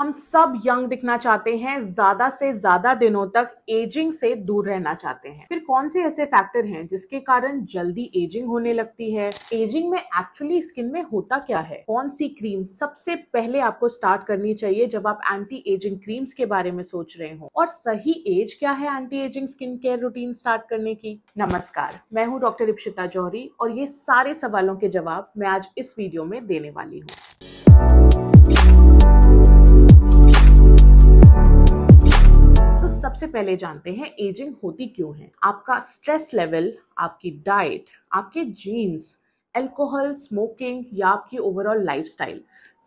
हम सब यंग दिखना चाहते हैं ज्यादा से ज्यादा दिनों तक एजिंग से दूर रहना चाहते हैं फिर कौन से ऐसे फैक्टर हैं जिसके कारण जल्दी एजिंग होने लगती है एजिंग में एक्चुअली स्किन में होता क्या है कौन सी क्रीम सबसे पहले आपको स्टार्ट करनी चाहिए जब आप एंटी एजिंग क्रीम्स के बारे में सोच रहे हो और सही एज क्या है anti ageing skin care routine start करने की नमस्कार मैं हूँ डॉक्टर इप्शिता जौहरी और ये सारे सवालों के जवाब मैं आज इस वीडियो में देने वाली हूँ सबसे पहले जानते हैं एजिंग होती क्यों है आपका स्ट्रेस लेवल आपकी डाइट आपके जीन्स एल्कोहल स्मोकिंग या आपकी ओवरऑल लाइफस्टाइल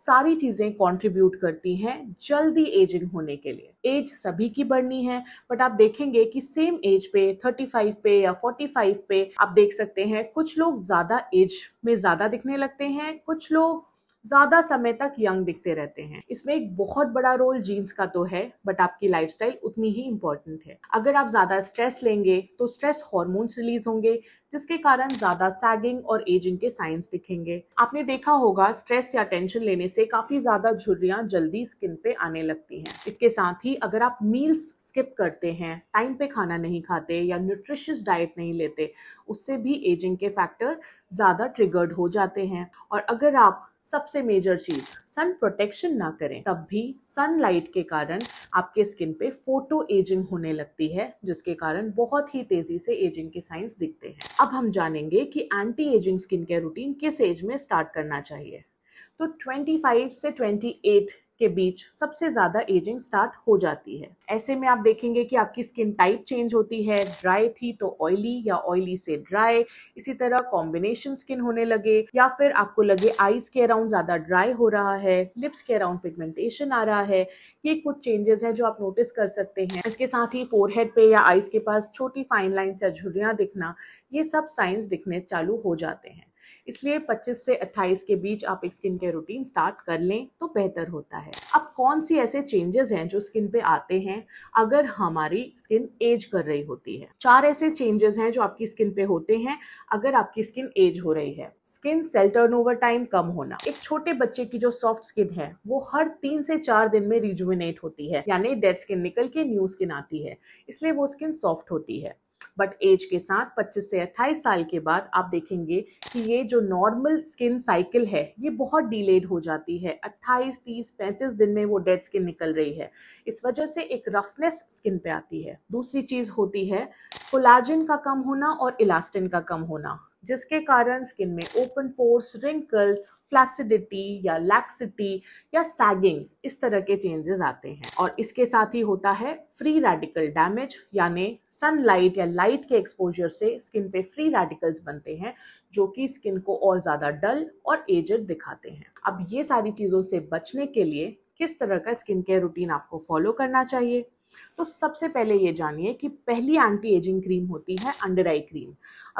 सारी चीज़ें कंट्रीब्यूट करती हैं जल्दी एजिंग होने के लिए एज सभी की बढ़नी है बट आप देखेंगे कि सेम एज पे 35 पे या 45 पे आप देख सकते हैं कुछ लोग ज़्यादा एज में ज़्यादा दिखने लगते हैं कुछ लोग ज़्यादा समय तक यंग दिखते रहते हैं इसमें एक बहुत बड़ा रोल जीन्स का तो है बट आपकी लाइफ उतनी ही इम्पोर्टेंट है अगर आप ज़्यादा स्ट्रेस लेंगे तो स्ट्रेस हॉर्मोन्स रिलीज होंगे जिसके कारण ज़्यादा सैगिंग और एजिंग के साइंस दिखेंगे आपने देखा होगा स्ट्रेस या टेंशन लेने से काफ़ी ज़्यादा झुर्रिया जल्दी स्किन पे आने लगती हैं इसके साथ ही अगर आप मील्स स्किप करते हैं टाइम पे खाना नहीं खाते या न्यूट्रिशियस डाइट नहीं लेते उससे भी एजिंग के फैक्टर ज़्यादा ट्रिगर्ड हो जाते हैं और अगर आप सबसे मेजर चीज सन प्रोटेक्शन ना करें तब भी सनलाइट के कारण आपके स्किन पे फोटो एजिंग होने लगती है जिसके कारण बहुत ही तेजी से एजिंग के साइंस दिखते हैं अब हम जानेंगे कि anti ageing skin care routine किस एज में स्टार्ट करना चाहिए तो 25 से 28 के बीच सबसे ज्यादा एजिंग स्टार्ट हो जाती है ऐसे में आप देखेंगे कि आपकी स्किन टाइप चेंज होती है ड्राई थी तो ऑयली या ऑयली से ड्राई इसी तरह कॉम्बिनेशन स्किन होने लगे या फिर आपको लगे आईज के अराउंड ज्यादा ड्राई हो रहा है लिप्स के अराउंड पिगमेंटेशन आ रहा है ये कुछ चेंजेस है जो आप नोटिस कर सकते हैं इसके साथ ही फोरहेड पे या आईज के पास छोटी फाइन लाइन या झुरियां दिखना ये सब साइंस दिखने चालू हो जाते हैं इसलिए 25 से 28 के बीच आप एक स्किन केयर रूटीन स्टार्ट कर लें तो बेहतर होता है अब कौन सी ऐसे चेंजेस हैं जो स्किन पे आते हैं अगर हमारी स्किन एज कर रही होती है चार ऐसे चेंजेस हैं जो आपकी स्किन पे होते हैं अगर आपकी स्किन एज हो रही है स्किन सेल टर्न टाइम कम होना एक छोटे बच्चे की जो सॉफ्ट स्किन है वो हर तीन से चार दिन में रिजुविनेट होती है यानी डेड स्किन निकल के न्यू स्किन आती है इसलिए वो स्किन सॉफ्ट होती है बट एज के साथ 25 से 28 साल के बाद आप देखेंगे कि ये जो नॉर्मल स्किन साइकिल है ये बहुत डिलेड हो जाती है 28, 30, 35 दिन में वो डेड स्किन निकल रही है इस वजह से एक रफनेस स्किन पे आती है दूसरी चीज़ होती है कोलाजिन का कम होना और इलास्टिन का कम होना जिसके कारण स्किन में ओपन पोर्स रिंकल्स फ्लैसिडिटी या लैक्सिटी या सैगिंग इस तरह के चेंजेस आते हैं और इसके साथ ही होता है फ्री रेडिकल डैमेज यानी सनलाइट या लाइट के एक्सपोजर से स्किन पे फ्री रेडिकल्स बनते हैं जो कि स्किन को और ज़्यादा डल और एजड दिखाते हैं अब ये सारी चीज़ों से बचने के लिए किस तरह का स्किन केयर रूटीन आपको फॉलो करना चाहिए तो सबसे पहले ये जानिए कि पहली एंटी एजिंग क्रीम होती है अंडर आई क्रीम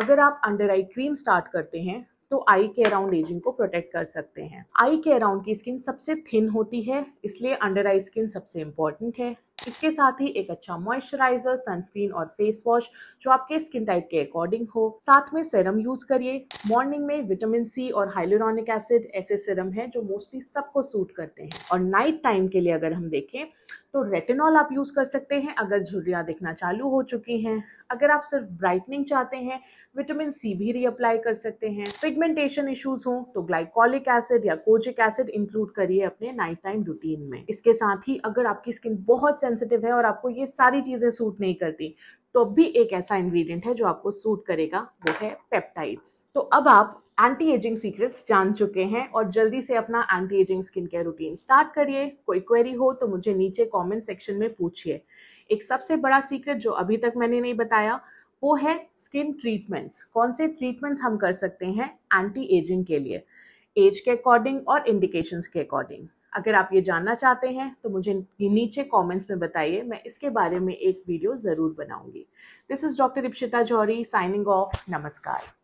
अगर आप अंडर आई क्रीम स्टार्ट करते हैं तो आई के अराउंड एजिंग को प्रोटेक्ट कर सकते हैं आई के अराउंड की स्किन सबसे थिन होती है इसलिए अंडर आई स्किन सबसे इंपॉर्टेंट है इसके साथ ही एक अच्छा मॉइस्चराइजर सनस्क्रीन और फेस वॉश जो आपके स्किन टाइप के अकॉर्डिंग हो साथ में सेरम यूज करिए मॉर्निंग में विटामिन सी और हाइलोरॉनिक एसिड ऐसे सेरम है जो मोस्टली सबको सूट करते हैं और नाइट टाइम के लिए अगर हम देखें तो रेटिनॉल आप यूज कर सकते हैं अगर झुर्रियाँ दिखना चालू हो चुकी हैं अगर आप सिर्फ ब्राइटनिंग चाहते हैं विटामिन सी भी रीअप्लाई कर सकते हैं पिगमेंटेशन इश्यूज हो तो ग्लाइकोलिक एसिड या कोजिक एसिड इंक्लूड करिए अपने नाइट टाइम रूटीन में इसके साथ ही अगर आपकी स्किन बहुत सेंसिटिव है और आपको ये सारी चीजें सूट नहीं करती तो भी एक ऐसा इंग्रेडिएंट है जो आपको सूट करेगा वो है पेप्टाइड्स तो अब आप एंटी एजिंग सीक्रेट्स जान चुके हैं और जल्दी से अपना anti ageing skin care routine start करिए कोई क्वेरी हो तो मुझे नीचे कमेंट सेक्शन में पूछिए एक सबसे बड़ा सीक्रेट जो अभी तक मैंने नहीं बताया वो है स्किन ट्रीटमेंट्स कौन से ट्रीटमेंट्स हम कर सकते हैं एंटी एजिंग के लिए एज के अकॉर्डिंग और इंडिकेशंस के अकॉर्डिंग अगर आप ये जानना चाहते हैं तो मुझे नीचे कमेंट्स में बताइए मैं इसके बारे में एक वीडियो ज़रूर बनाऊंगी this is doctor Ipshita Johri signing off नमस्कार